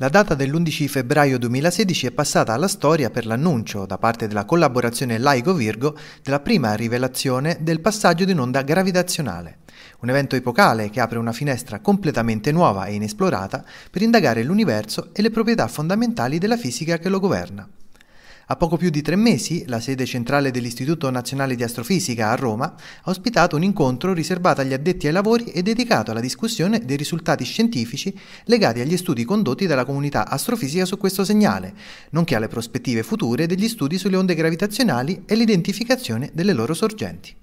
La data dell'11 febbraio 2016 è passata alla storia per l'annuncio da parte della collaborazione Laigo Virgo della prima rivelazione del passaggio di un'onda gravitazionale, un evento epocale che apre una finestra completamente nuova e inesplorata per indagare l'universo e le proprietà fondamentali della fisica che lo governa. A poco più di tre mesi, la sede centrale dell'Istituto Nazionale di Astrofisica a Roma ha ospitato un incontro riservato agli addetti ai lavori e dedicato alla discussione dei risultati scientifici legati agli studi condotti dalla comunità astrofisica su questo segnale, nonché alle prospettive future degli studi sulle onde gravitazionali e l'identificazione delle loro sorgenti.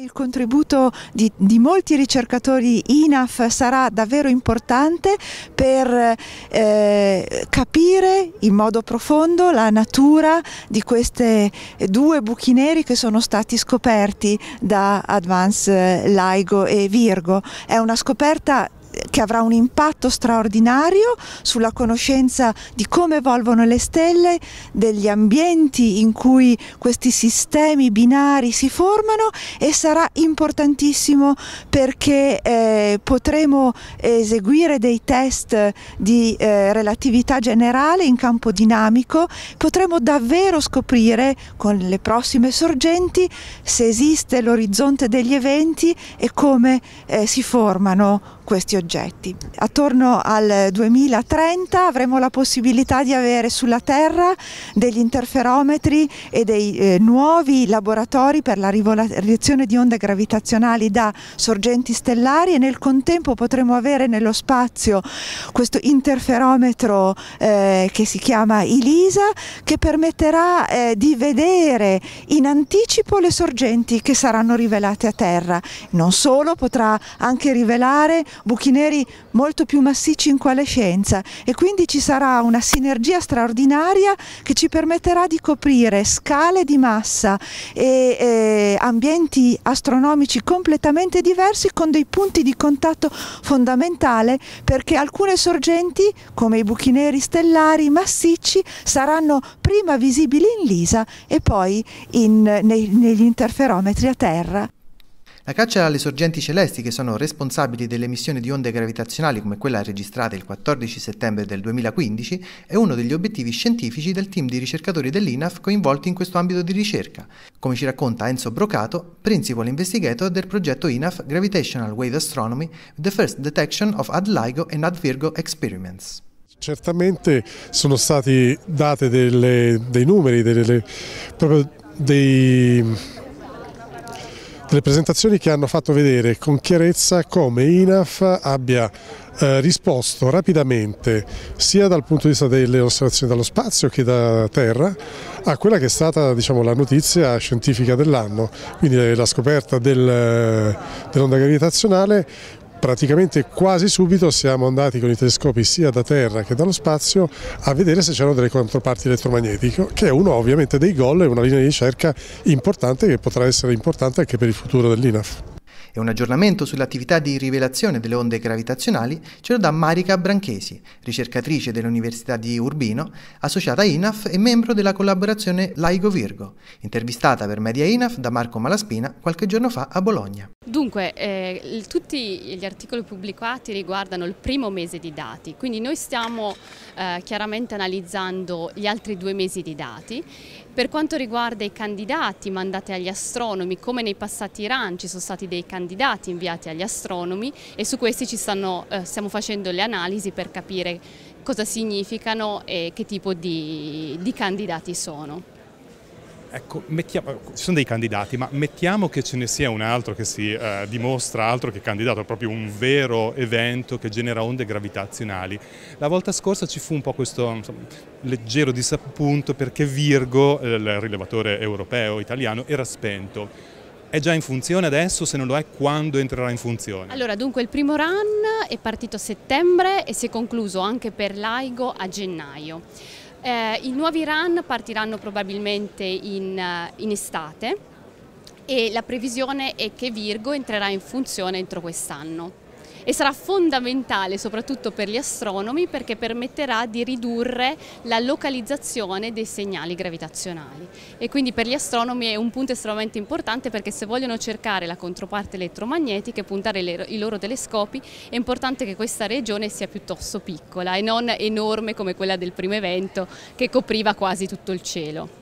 Il contributo di, di, molti ricercatori INAF sarà davvero importante per eh, capire in modo profondo la natura di questi due buchi neri che sono stati scoperti da Advance LIGO e Virgo. È una scoperta che avrà un impatto straordinario sulla conoscenza di come evolvono le stelle, degli ambienti in cui questi sistemi binari si formano e sarà importantissimo perché eh, potremo eseguire dei test di eh, relatività generale in campo dinamico, potremo davvero scoprire con le prossime sorgenti se esiste l'orizzonte degli eventi e come eh, si formano questi oggetti. Attorno al 2030 avremo la possibilità di avere sulla Terra degli interferometri e dei eh, nuovi laboratori per la rivolazione di onde gravitazionali da sorgenti stellari e nel contempo potremo avere nello spazio questo interferometro eh, che si chiama ILISA che permetterà eh, di vedere in anticipo le sorgenti che saranno rivelate a Terra. Non solo, potrà anche rivelare buchi neri molto più massicci in coalescenza e quindi ci sarà una sinergia straordinaria che ci permetterà di coprire scale di massa e, e ambienti astronomici completamente diversi con dei punti di contatto fondamentale perché alcune sorgenti come i buchi neri stellari massicci saranno prima visibili in lisa e poi in, nei, negli interferometri a terra. La caccia alle sorgenti celesti che sono responsabili dell'emissione di onde gravitazionali come quella registrata il 14 settembre del 2015 è uno degli obiettivi scientifici del team di ricercatori dell'INAF coinvolti in questo ambito di ricerca, come ci racconta Enzo Brocato, principal investigator del progetto INAF Gravitational Wave Astronomy, the first detection of ADLIGO and AdVirgo experiments. Certamente sono stati dati dei numeri, delle, proprio dei delle presentazioni che hanno fatto vedere con chiarezza come INAF abbia eh, risposto rapidamente sia dal punto di vista delle osservazioni dallo spazio che da terra a quella che è stata diciamo, la notizia scientifica dell'anno, quindi la scoperta del, eh, dell'onda gravitazionale praticamente quasi subito siamo andati con i telescopi sia da terra che dallo spazio a vedere se c'erano delle controparti elettromagnetiche, che è uno ovviamente dei gol e una linea di ricerca importante che potrà essere importante anche per il futuro dell'INAF e un aggiornamento sull'attività di rivelazione delle onde gravitazionali ce lo dà Marica Branchesi, ricercatrice dell'Università di Urbino, associata a INAF e membro della collaborazione Laigo Virgo, intervistata per Media INAF da Marco Malaspina qualche giorno fa a Bologna. Dunque, eh, tutti gli articoli pubblicati riguardano il primo mese di dati, quindi noi stiamo eh, chiaramente analizzando gli altri due mesi di dati per quanto riguarda i candidati mandati agli astronomi, come nei passati RAN ci sono stati dei candidati inviati agli astronomi e su questi ci stanno, eh, stiamo facendo le analisi per capire cosa significano e che tipo di, di candidati sono. Ecco, mettiamo, ci sono dei candidati, ma mettiamo che ce ne sia un altro che si eh, dimostra altro che candidato, proprio un vero evento che genera onde gravitazionali. La volta scorsa ci fu un po' questo insomma, leggero disappunto perché Virgo, eh, il rilevatore europeo italiano, era spento. È già in funzione adesso, se non lo è, quando entrerà in funzione? Allora, dunque il primo run è partito a settembre e si è concluso anche per l'AIGO a gennaio. Eh, I nuovi run partiranno probabilmente in, eh, in estate e la previsione è che Virgo entrerà in funzione entro quest'anno e sarà fondamentale soprattutto per gli astronomi perché permetterà di ridurre la localizzazione dei segnali gravitazionali e quindi per gli astronomi è un punto estremamente importante perché se vogliono cercare la controparte elettromagnetica e puntare le, i loro telescopi è importante che questa regione sia piuttosto piccola e non enorme come quella del primo evento che copriva quasi tutto il cielo.